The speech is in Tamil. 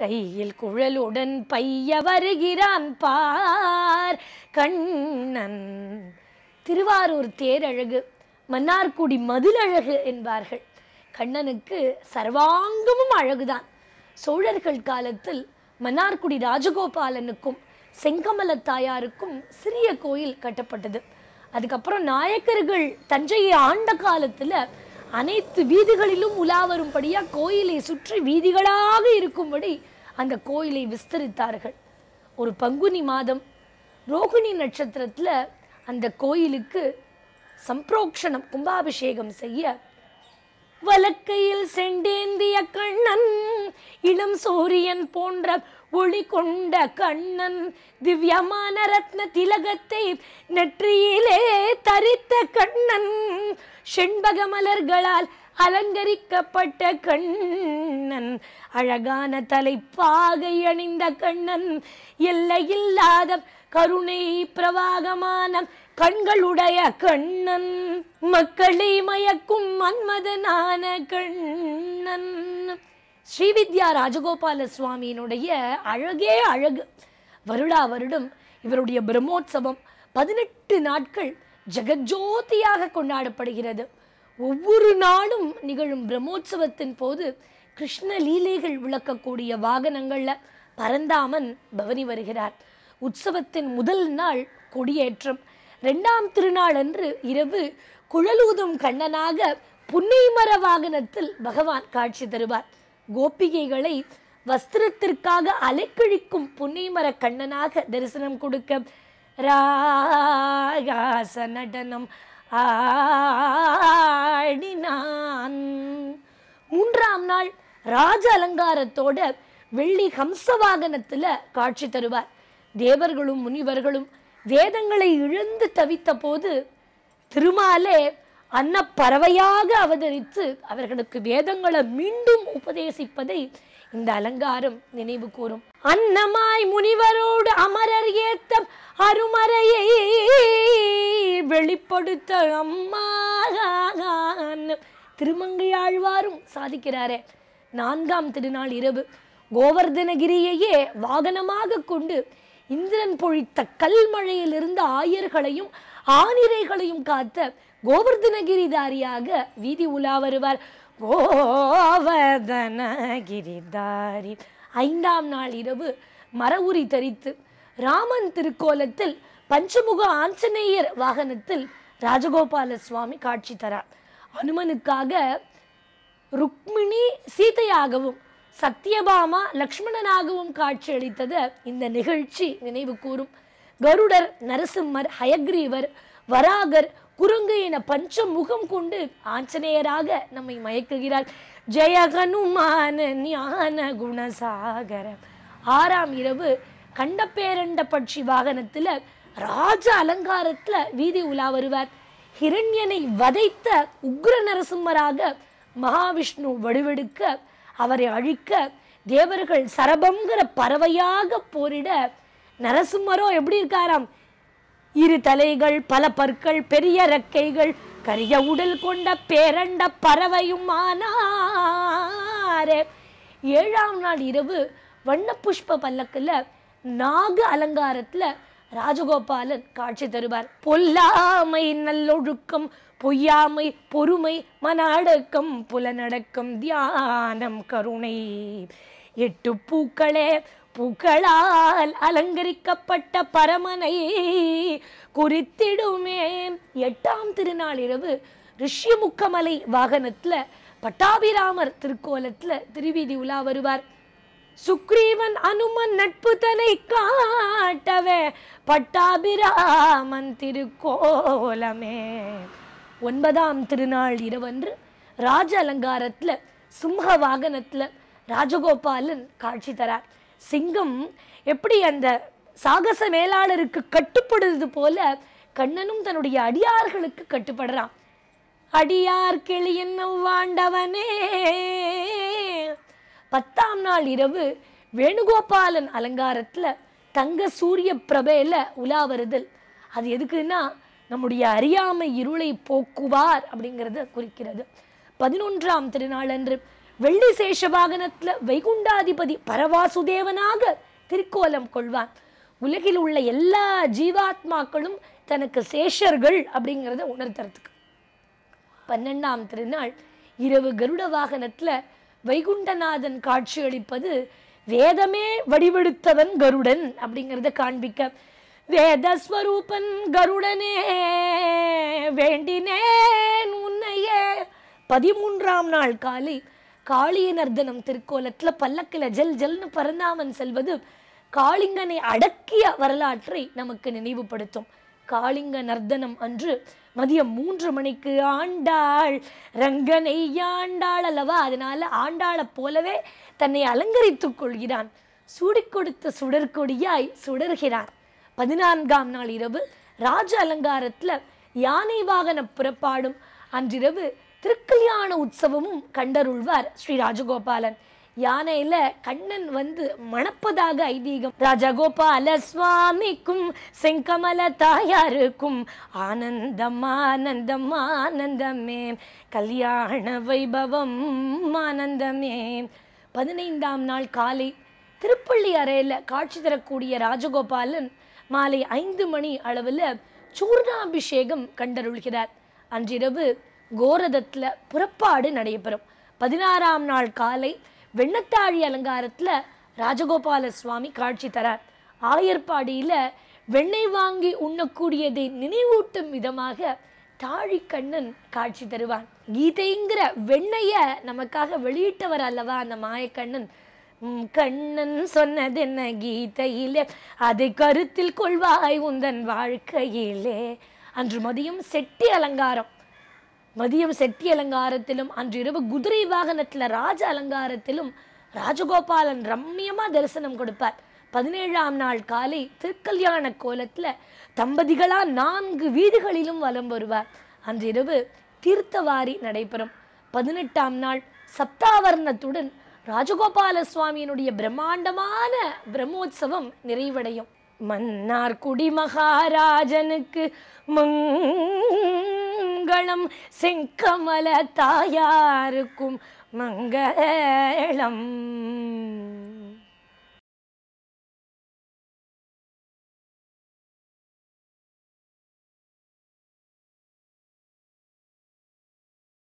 கையில் குழலுடன் பைய வருகிறான் பார் கண்ணன் திருவாரூர் தேரழகு மன்னார்குடி மதிலழகு என்பார்கள் கண்ணனுக்கு சர்வாங்கமும் அழகுதான் சோழர்கள் காலத்தில் மன்னார்குடி ராஜகோபாலனுக்கும் செங்கமல தாயாருக்கும் சிறிய கோயில் கட்டப்பட்டது அதுக்கப்புறம் நாயக்கர்கள் தஞ்சையை ஆண்ட காலத்தில் அனைத்து வீதிகளிலும் உலா வரும்படியாக கோயிலை சுற்றி வீதிகளாக இருக்கும்படி அந்த கோயிலை விஸ்தரித்தார்கள் ஒரு பங்குனி மாதம் ரோகிணி நட்சத்திரத்தில் அந்த கோயிலுக்கு சம்பிரோக்ஷணம் கும்பாபிஷேகம் செய்ய வலக்கையில் செண்டேந்திய கண்ணன் இளம் சூரியன் போன்ற ஒளி கொண்ட கண்ணன் திவ்யமான ரத்ன திலகத்தை நெற்றியிலே தரித்த கண்ணன் செண்பக மலர்களால் அலங்கரிக்கப்பட்ட கண்ணன் அழகான தலைப்பாகை அணிந்த கண்ணன் எல்லையில்லாத கருணை பிரவாகமான கண்களுடைய கண்ணன் மக்களை மயக்கும் மன்மதனான கண்ணன் ஸ்ரீவித்யா ராஜகோபால சுவாமியினுடைய அழகே அழகு வருடா வருடம் இவருடைய பிரம்மோற்சவம் பதினெட்டு நாட்கள் ஜெகஜோதியாக கொண்டாடப்படுகிறது ஒவ்வொரு நாளும் நிகழும் பிரம்மோற்சவத்தின் போது கிருஷ்ண லீலைகள் விளக்கக்கூடிய வாகனங்களில் பரந்தாமன் பவனி வருகிறார் உற்சவத்தின் முதல் நாள் கொடியேற்றம் ரெண்டாம் திருநாள் அன்று இரவு குழலூதும் கண்ணனாக புன்னைமர வாகனத்தில் பகவான் காட்சி தருவார் கோபிகைகளை வஸ்திரத்திற்காக அலைக்கழிக்கும் புன்னைமர கண்ணனாக தரிசனம் கொடுக்க ராகாச நடனம் ஆடினான் மூன்றாம் நாள் ராஜ அலங்காரத்தோட வெள்ளி ஹம்ச வாகனத்தில் காட்சி தருவார் தேவர்களும் முனிவர்களும் வேதங்களை இழந்து தவித்த போது திருமாலே அன்னப்பறவையாக அவதரித்து அவர்களுக்கு வேதங்களை மீண்டும் உபதேசிப்பதை இந்த அலங்காரம் நினைவு கூறும் அன்னமாய் முனிவரோடு அமரர் ஏத்தம் அருமறையை வெளிப்படுத்த அம்மா திருமங்கையாழ்வாரும் சாதிக்கிறாரே நான்காம் திருநாள் இரவு கோவர்தனகிரியையே வாகனமாக கொண்டு இந்திரன் பொழித்த கல்மழையிலிருந்து ஆயர்களையும் ஆனிரைகளையும் காத்த கோவர்தனகிரிதாரியாக வீதி உலா வருவார் கோவர்தனகிரிதாரி ஐந்தாம் நாள் இரவு மர உரி தரித்து ராமன் திருக்கோலத்தில் பஞ்சமுக ஆஞ்சநேயர் வாகனத்தில் ராஜகோபால சுவாமி காட்சி தரார் அனுமனுக்காக ருக்மிணி சீதையாகவும் சத்யபாமா லக்ஷ்மணனாகவும் காட்சியளித்தது இந்த நிகழ்ச்சி நினைவு கூறும் கருடர் நரசிம்மர் ஹயக்ரீவர் வராகர் குரங்கு என பஞ்ச முகம் கொண்டு ஆஞ்சநேயராக நம்மை மயக்குகிறார் ஜெய ஹனுமான ஞான குணசாகர ஆறாம் இரவு கண்ட பேரண்ட பட்சி வாகனத்தில் ராஜ அலங்காரத்தில் வீதி உலா வருவார் ஹிரண்யனை வதைத்த உக்ர நரசிம்மராக மகாவிஷ்ணு வடிவெடுக்க அவரை அழிக்க தேவர்கள் சரபங்கிற பறவையாக போரிட நரசிம்மரோ எப்படி இருக்காராம் இரு தலைகள் பல பற்கள் பெரிய ரக்கைகள் கரிய உடல் கொண்ட பேரண்ட பறவையும் ஆனாரே ஏழாம் நாள் இரவு வண்ண புஷ்ப பல்லக்கில் நாக அலங்காரத்தில் ராஜகோபாலன் காட்சி தருவார் பொல்லாமை நல்லொழுக்கம் பொய்யாமை பொறுமை மன புலனடக்கம் தியானம் கருணை எட்டு பூக்களே பூக்களால் அலங்கரிக்கப்பட்ட பரமனை குறித்திடுமே எட்டாம் திருநாள் இரவு ரிஷ்யமுக்கமலை வாகனத்தில் பட்டாபிராமர் திருக்கோலத்தில் திருவீதி உலா வருவார் சுக்ரீவன் அனுமன் நட்பு தனை காட்டவே பட்டாபிராமன் திருக்கோலமே ஒன்பதாம் திருநாள் இரவன்று ராஜ அலங்காரத்தில் சிம்ஹ வாகனத்தில் ராஜகோபாலன் காட்சி தரார் சிங்கம் எப்படி அந்த சாகச மேலாளருக்கு கட்டுப்படுறது போல கண்ணனும் தன்னுடைய அடியார்களுக்கு கட்டுப்படுறான் அடியார் கிளியின் வாண்டவனே பத்தாம் நாள் இரவு வேணுகோபாலன் அலங்காரத்தில் தங்க சூரிய பிரபையில் உலா அது எதுக்குன்னா நம்முடைய அறியாமை இருளை போக்குவார் அப்படிங்கிறத குறிக்கிறது பதினொன்றாம் திருநாள் அன்று வெள்ளி சேஷ வைகுண்டாதிபதி பரவாசுதேவனாக திருக்கோலம் கொள்வான் உலகில் உள்ள எல்லா ஜீவாத்மாக்களும் தனக்கு சேஷர்கள் அப்படிங்கிறத உணர்த்துறதுக்கு பன்னெண்டாம் திருநாள் இரவு கருட வாகனத்தில் வைகுண்டநாதன் காட்சியளிப்பது வேதமே வடிவெடுத்தவன் கருடன் அப்படிங்கிறத காண்பிக்க வேதஸ்வரூபன் கருடனே வேண்டினேன் உன்னைய பதிமூன்றாம் நாள் காலை காளியனர்தனம் திருக்கோலத்துல திருக்கோலத்தில் பல்லக்கில் ஜல் ஜல்னு பரந்தாமன் செல்வது காளிங்கனை அடக்கிய வரலாற்றை நமக்கு நினைவுபடுத்தும் காளிங்க நர்த்தனம் அன்று மதியம் மூன்று மணிக்கு ஆண்டாள் ரங்கனை ஆண்டாள் அல்லவா அதனால ஆண்டாளை போலவே தன்னை அலங்கரித்துக் கொள்கிறான் சூடி கொடுத்த சுடற்கொடியாய் சுடர்கிறான் பதினான்காம் நாள் இரவு ராஜ அலங்காரத்தில் யானை வாகன புறப்பாடும் அன்றிரவு திருக்கல்யாண உற்சவமும் கண்டருள்வார் ஸ்ரீ ராஜகோபாலன் யானையில கண்ணன் வந்து மணப்பதாக ஐதீகம் ராஜகோபால சுவாமிக்கும் செங்கமல தாயாருக்கும் ஆனந்தம் ஆனந்தம் ஆனந்தமே கல்யாண வைபவம் ஆனந்தமே பதினைந்தாம் நாள் காலை திருப்பள்ளி அறையில் காட்சி தரக்கூடிய ராஜகோபாலன் மாலை ஐந்து மணி அளவில் சூர்ணாபிஷேகம் கண்டருள்கிறார் அன்றிரவு கோரதத்தில் புறப்பாடு நடைபெறும் பதினாறாம் நாள் காலை வெண்ணத்தாழி அலங்காரத்தில் ராஜகோபால சுவாமி காட்சி தரார் ஆயர்பாடியில் வெண்ணெய் வாங்கி உண்ணக்கூடியதை நினைவூட்டும் விதமாக தாழிக்கண்ணன் காட்சி தருவான் கீதைங்கிற வெண்ணைய நமக்காக வெளியிட்டவர் அல்லவா அந்த மாயக்கண்ணன் கண்ணன் சொன்னதென்ன கீதையிலே அதை கருத்தில் கொள்வாய் உந்தன் வாழ்க்கையிலே அன்று மதியம் செட்டி அலங்காரம் மதியம் செட்டி அலங்காரத்திலும் அன்றிரவு குதிரை வாகனத்தில் ராஜ அலங்காரத்திலும் ராஜகோபாலன் ரம்மியமாக தரிசனம் கொடுப்பார் பதினேழாம் நாள் காலை திருக்கல்யாண கோலத்தில் தம்பதிகளாக நான்கு வீதிகளிலும் வலம் வருவார் அன்றிரவு தீர்த்தவாரி நடைபெறும் பதினெட்டாம் நாள் சப்தாவர்ணத்துடன் ராஜகோபால சுவாமியினுடைய பிரம்மாண்டமான பிரம்மோற்சவம் நிறைவடையும் மன்னார் குடி மகாராஜனுக்கு மங் மங்களம் செங்கமல தாயாருக்கும் மங்களம்